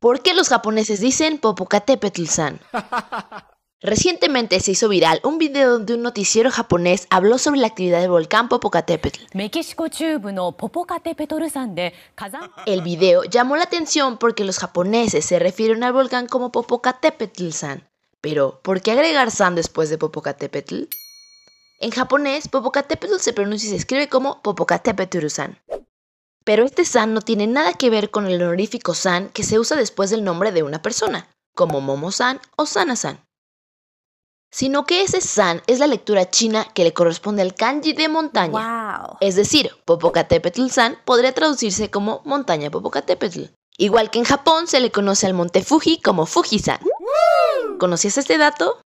¿Por qué los japoneses dicen Popocatépetl-san? Recientemente se hizo viral un video donde un noticiero japonés habló sobre la actividad del volcán Popocatépetl. El video llamó la atención porque los japoneses se refieren al volcán como Popocatépetl-san. Pero, ¿por qué agregar san después de Popocatépetl? En japonés, Popocatépetl se pronuncia y se escribe como Popocatépetl-san. Pero este san no tiene nada que ver con el honorífico san que se usa después del nombre de una persona, como Momo-san o Sana-san. Sino que ese san es la lectura china que le corresponde al kanji de montaña. Es decir, Popocatépetl-san podría traducirse como montaña Popocatépetl. Igual que en Japón se le conoce al monte Fuji como Fujisan. ¿Conocías este dato?